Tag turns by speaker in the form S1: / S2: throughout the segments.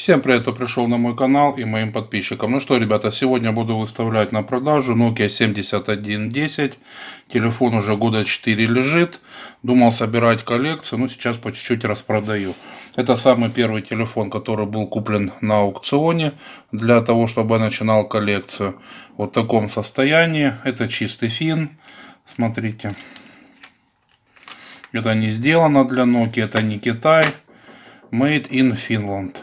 S1: Всем привет, кто пришел на мой канал и моим подписчикам. Ну что, ребята, сегодня буду выставлять на продажу Nokia 7110. Телефон уже года 4 лежит. Думал собирать коллекцию, но сейчас по чуть-чуть распродаю. Это самый первый телефон, который был куплен на аукционе для того, чтобы я начинал коллекцию. Вот в таком состоянии. Это чистый фин. Смотрите. Это не сделано для Nokia, это не Китай. Made in Finland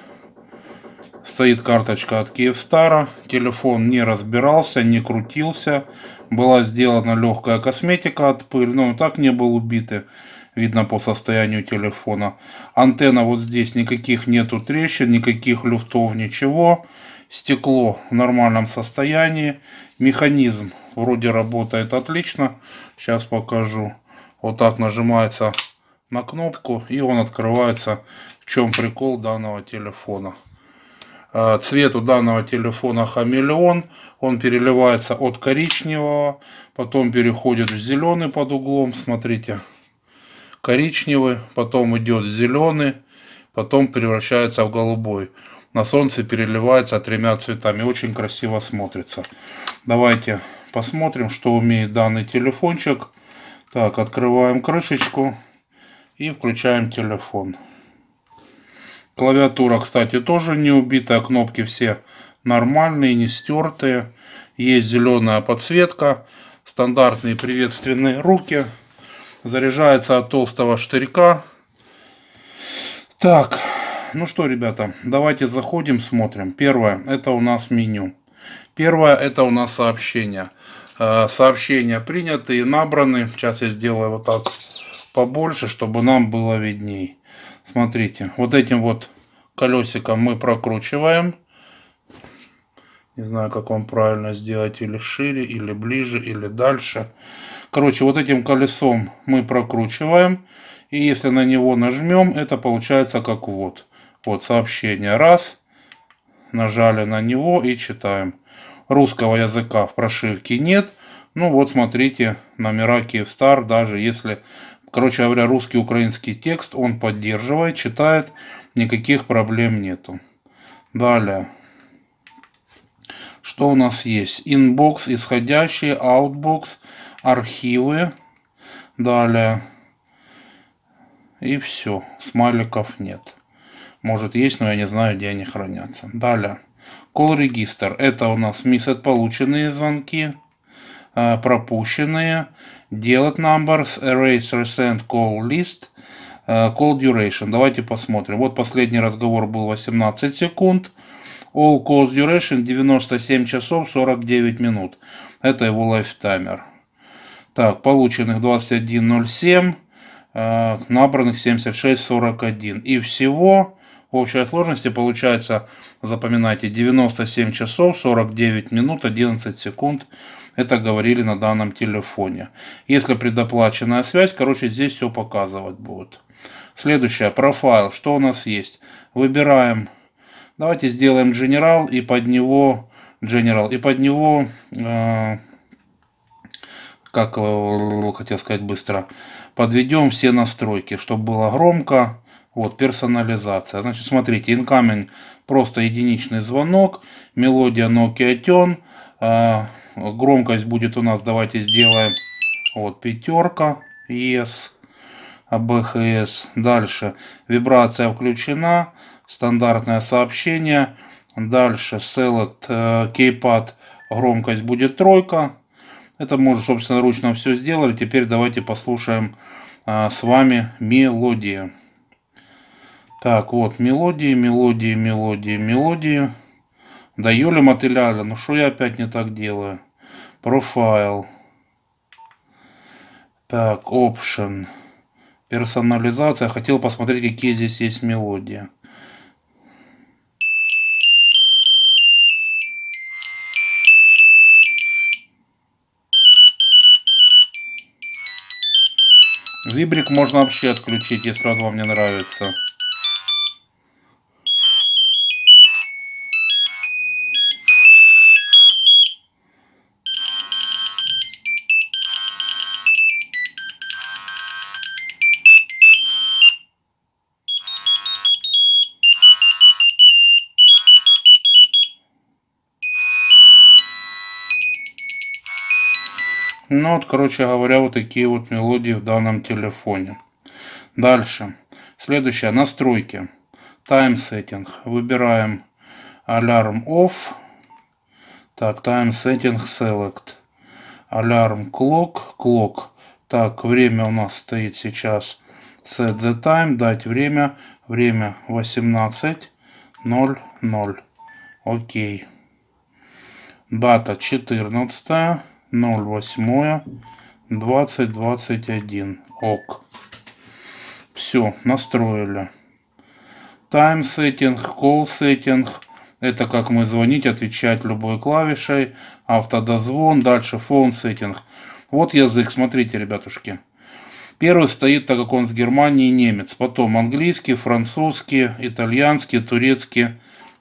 S1: стоит карточка от Киевстара, телефон не разбирался, не крутился, была сделана легкая косметика от пыли, но так не был убитый, видно по состоянию телефона. Антенна вот здесь, никаких нету трещин, никаких люфтов, ничего. Стекло в нормальном состоянии, механизм вроде работает отлично, сейчас покажу. Вот так нажимается на кнопку и он открывается в чем прикол данного телефона Э, Цвет у данного телефона хамелеон. Он переливается от коричневого, потом переходит в зеленый под углом. Смотрите, коричневый, потом идет зеленый, потом превращается в голубой. На солнце переливается тремя цветами. Очень красиво смотрится. Давайте посмотрим, что умеет данный телефончик. Так, открываем крышечку и включаем телефон. Клавиатура, кстати, тоже не убитая, кнопки все нормальные, не стертые. Есть зеленая подсветка, стандартные приветственные руки. Заряжается от толстого штырька. Так, ну что, ребята, давайте заходим, смотрим. Первое, это у нас меню. Первое, это у нас сообщения. Э, сообщения приняты и набраны. Сейчас я сделаю вот так побольше, чтобы нам было видней. Смотрите, вот этим вот колесиком мы прокручиваем. Не знаю, как вам правильно сделать, или шире, или ближе, или дальше. Короче, вот этим колесом мы прокручиваем. И если на него нажмем, это получается как вот. Вот сообщение. Раз. Нажали на него и читаем. Русского языка в прошивке нет. Ну вот смотрите, номера Киевстар, даже если Короче говоря, русский украинский текст он поддерживает, читает, никаких проблем нету. Далее. Что у нас есть? Инбокс, исходящий, аутбокс, архивы. Далее. И все. Смайликов нет. Может есть, но я не знаю, где они хранятся. Далее. Колл-регистр. Это у нас мисс полученные звонки, э, пропущенные делать numbers, erase recent call, list, э, call duration. Давайте посмотрим. Вот последний разговор был 18 секунд. All calls duration 97 часов 49 минут. Это его лайфтаймер. Так, полученных 21.07, э, набранных 76.41. И всего в общей сложности получается, запоминайте, 97 часов 49 минут 11 секунд это говорили на данном телефоне. Если предоплаченная связь, короче, здесь все показывать будет. Следующее, профайл, что у нас есть? Выбираем, давайте сделаем General и под него, General, и под него, э, как э, хотел сказать быстро, подведем все настройки, чтобы было громко, вот, персонализация. Значит, смотрите, incoming просто единичный звонок, мелодия Nokia Tune, э, Громкость будет у нас, давайте сделаем, вот, пятерка, ES, АБХС. Дальше, вибрация включена, стандартное сообщение. Дальше, Select э, Keypad, громкость будет тройка. Это можно, собственно, ручно все сделать. Теперь давайте послушаем э, с вами мелодии. Так, вот, мелодии, мелодии, мелодии, мелодии. Да, Юля Мотыляля, ну что я опять не так делаю? профайл. Так, option. Персонализация. Хотел посмотреть, какие здесь есть мелодии. Вибрик можно вообще отключить, если он вам не нравится. Ну вот, короче говоря, вот такие вот мелодии в данном телефоне. Дальше. Следующее. Настройки. Time setting. Выбираем Alarm Off. Так, Time setting Select. Alarm Clock. Clock. Так, время у нас стоит сейчас Set the time. Дать время. Время 18.00. Окей. Дата 14. 08 2021. Ок. Все, настроили. Time setting, call setting. Это как мы звонить, отвечать любой клавишей. Автодозвон, дальше phone setting. Вот язык, смотрите, ребятушки. Первый стоит, так как он с Германии, немец. Потом английский, французский, итальянский, турецкий,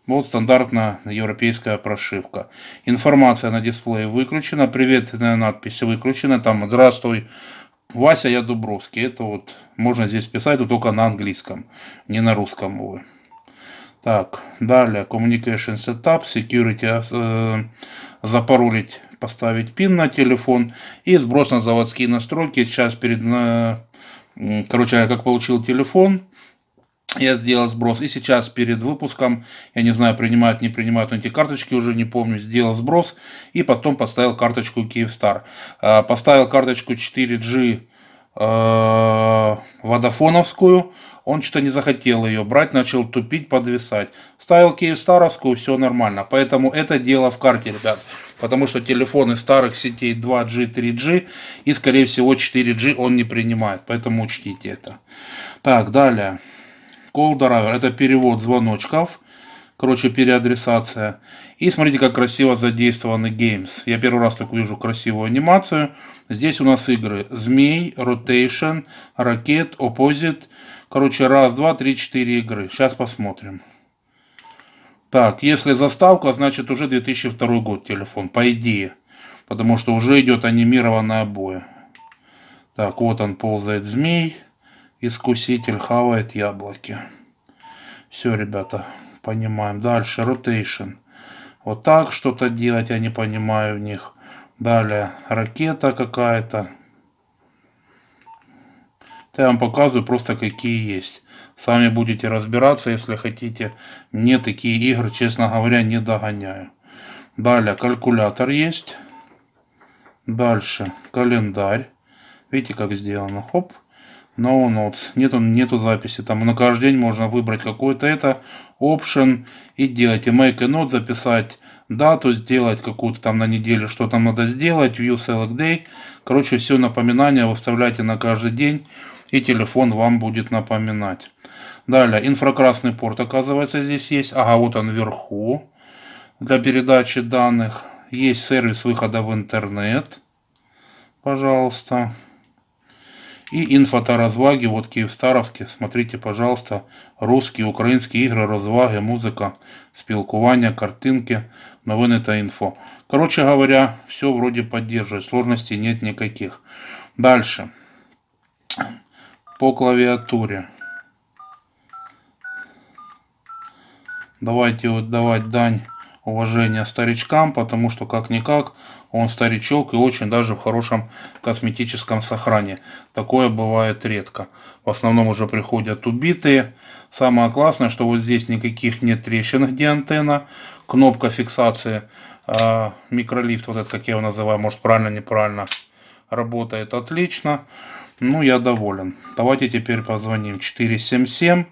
S1: вот стандартная европейская прошивка. Информация на дисплее выключена. Приветственная надпись выключена. Там «Здравствуй, Вася, я Дубровский». Это вот можно здесь писать, но только на английском, не на русском. Увы. Так, далее Communication Setup, Security, э, запаролить, поставить пин на телефон и сброс на заводские настройки. Сейчас перед, на, э, короче, я как получил телефон, я сделал сброс. И сейчас перед выпуском, я не знаю, принимают, не принимают эти карточки, уже не помню, сделал сброс. И потом поставил карточку Киевстар. А, поставил карточку 4G э, а, водофоновскую. Он что-то не захотел ее брать, начал тупить, подвисать. Ставил Киевстаровскую, все нормально. Поэтому это дело в карте, ребят. Потому что телефоны старых сетей 2G, 3G и, скорее всего, 4G он не принимает. Поэтому учтите это. Так, далее call driver, это перевод звоночков, короче, переадресация. И смотрите, как красиво задействованы games. Я первый раз так вижу красивую анимацию. Здесь у нас игры змей, rotation, ракет, opposite. Короче, раз, два, три, четыре игры. Сейчас посмотрим. Так, если заставка, значит уже 2002 год телефон, по идее. Потому что уже идет анимированная обои. Так, вот он ползает змей искуситель хавает яблоки. Все, ребята, понимаем. Дальше, ротейшн. Вот так что-то делать, я не понимаю в них. Далее, ракета какая-то. Я вам показываю просто какие есть. Сами будете разбираться, если хотите. Мне такие игры, честно говоря, не догоняю. Далее, калькулятор есть. Дальше, календарь. Видите, как сделано? Хоп. No Notes. Нету, нету записи. Там на каждый день можно выбрать какой-то это option и делать. И make a note, записать дату, сделать какую-то там на неделю, что там надо сделать. View Select Day. Короче, все напоминания вы на каждый день. И телефон вам будет напоминать. Далее, инфракрасный порт, оказывается, здесь есть. Ага, вот он вверху для передачи данных. Есть сервис выхода в интернет. Пожалуйста. И инфотаразваги, вот Киев-Старовский, смотрите, пожалуйста, русские, украинские игры, розваги, музыка, спілкування, картинки, новини та инфо. Короче говоря, все вроде поддерживает, сложностей нет никаких. Дальше. По клавиатуре. Давайте вот давать дань уважения старичкам, потому что как-никак он старичок и очень даже в хорошем косметическом сохране. Такое бывает редко. В основном уже приходят убитые. Самое классное, что вот здесь никаких нет трещин, где антенна. Кнопка фиксации э, микролифт, вот этот, как я его называю, может правильно, неправильно, работает отлично. Ну, я доволен. Давайте теперь позвоним 477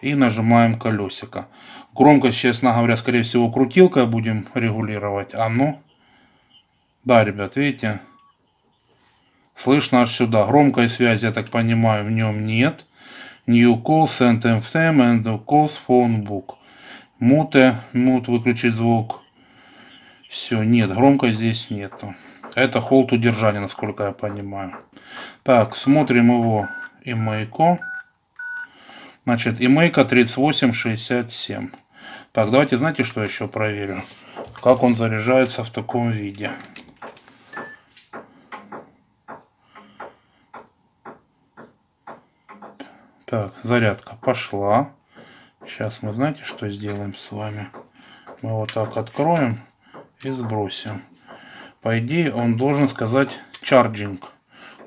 S1: и нажимаем колесико. Кромка, честно говоря, скорее всего, крутилкой будем регулировать. А ну. Да, ребят, видите? Слышно аж сюда. Громкой связи, я так понимаю, в нем нет. New call, send FM, and calls, phone book. Муте, мут, выключить звук. Все, нет, громко здесь нету. Это холд удержания, насколько я понимаю. Так, смотрим его и маяко. Значит, имейка 3867. Так, давайте, знаете, что еще проверю? Как он заряжается в таком виде. Так, зарядка пошла. Сейчас мы, знаете, что сделаем с вами? Мы вот так откроем и сбросим. По идее, он должен сказать "charging",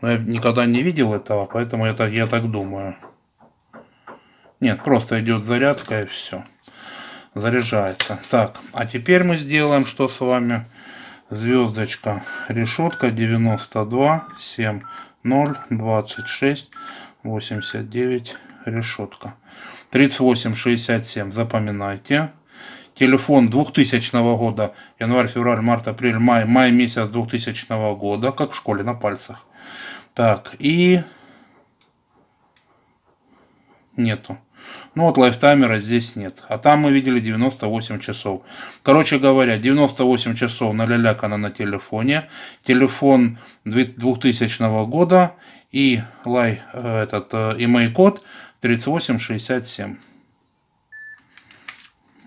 S1: Но я никогда не видел этого, поэтому я так, я так думаю. Нет, просто идет зарядка и все. Заряжается. Так, а теперь мы сделаем, что с вами? Звездочка, решетка 92, 7, 0, 26, 89, решетка. 38, 67, запоминайте. Телефон 2000 года, январь, февраль, март, апрель, май, май месяц 2000 года, как в школе на пальцах. Так, и нету. Ну вот лайфтаймера здесь нет. А там мы видели 98 часов. Короче говоря, 98 часов на она на телефоне. Телефон 2000 года и лай э, этот email э, код 3867.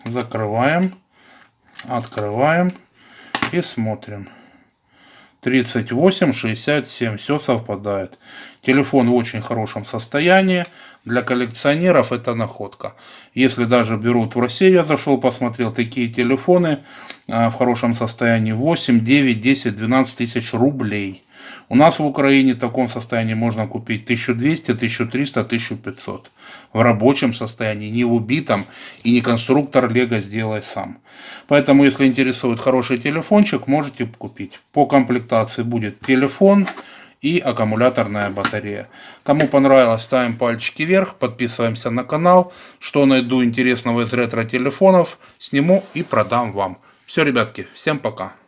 S1: Закрываем, открываем и смотрим. 38 67, все совпадает. Телефон в очень хорошем состоянии. Для коллекционеров это находка. Если даже берут в России, я зашел, посмотрел, такие телефоны а, в хорошем состоянии 8, 9, 10, 12 тысяч рублей. У нас в Украине в таком состоянии можно купить 1200, 1300, 1500. В рабочем состоянии, не в убитом, и не конструктор Лего сделай сам. Поэтому, если интересует хороший телефончик, можете купить. По комплектации будет телефон, и аккумуляторная батарея. Кому понравилось, ставим пальчики вверх, подписываемся на канал. Что найду интересного из ретро-телефонов, сниму и продам вам. Все, ребятки, всем пока.